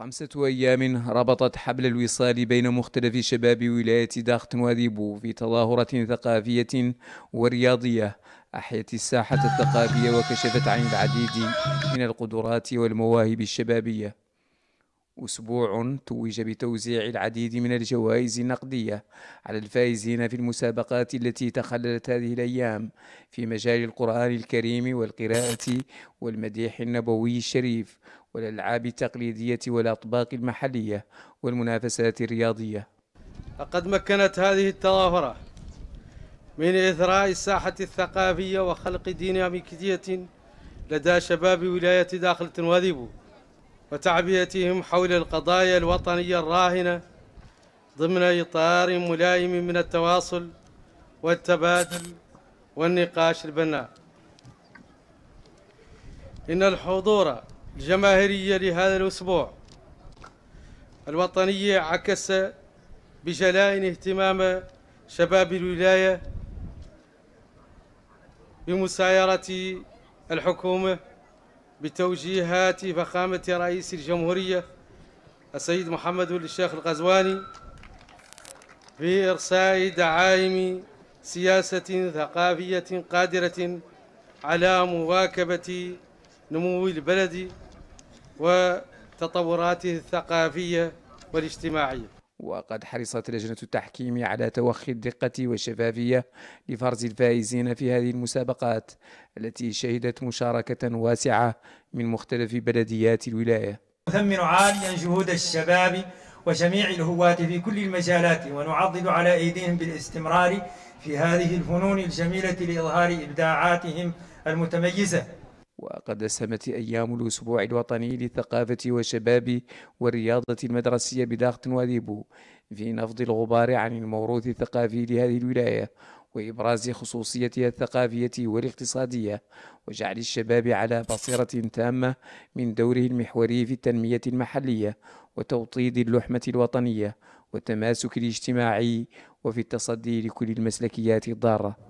خمسة أيام ربطت حبل الوصال بين مختلف شباب ولاية داخت وذيبو في تظاهرة ثقافية ورياضية أحيت الساحة الثقافية وكشفت عن العديد من القدرات والمواهب الشبابية أسبوع توج بتوزيع العديد من الجوائز النقدية على الفائزين في المسابقات التي تخللت هذه الأيام في مجال القرآن الكريم والقراءة والمديح النبوي الشريف والألعاب التقليدية والأطباق المحلية والمنافسات الرياضية لقد مكنت هذه التظاهرة من إثراء الساحة الثقافية وخلق ديناميكية لدى شباب ولاية داخلة وذيبو وتعبئتهم حول القضايا الوطنية الراهنة ضمن إطار ملائم من التواصل والتبادل والنقاش البناء إن الحضور الجماهيرية لهذا الأسبوع الوطنية عكس بجلاء اهتمام شباب الولاية بمسايرة الحكومة بتوجيهات فخامة رئيس الجمهورية السيد محمد الشيخ الغزواني في إرساء دعائم سياسة ثقافية قادرة على مواكبة نمو البلد وتطوراته الثقافية والاجتماعية وقد حرصت لجنة التحكيم على توخي الدقة والشفافية لفرز الفائزين في هذه المسابقات التي شهدت مشاركة واسعة من مختلف بلديات الولاية نثمن عاليا جهود الشباب وجميع الهواة في كل المجالات ونعضد على أيديهم بالاستمرار في هذه الفنون الجميلة لإظهار إبداعاتهم المتميزة قد سمت أيام الأسبوع الوطني للثقافة والشباب والرياضة المدرسية بضغط وديبو في نفض الغبار عن الموروث الثقافي لهذه الولاية وإبراز خصوصيتها الثقافية والاقتصادية وجعل الشباب على بصيرة تامة من دوره المحوري في التنمية المحلية وتوطيد اللحمة الوطنية والتماسك الاجتماعي وفي التصدي لكل المسلكيات الضارة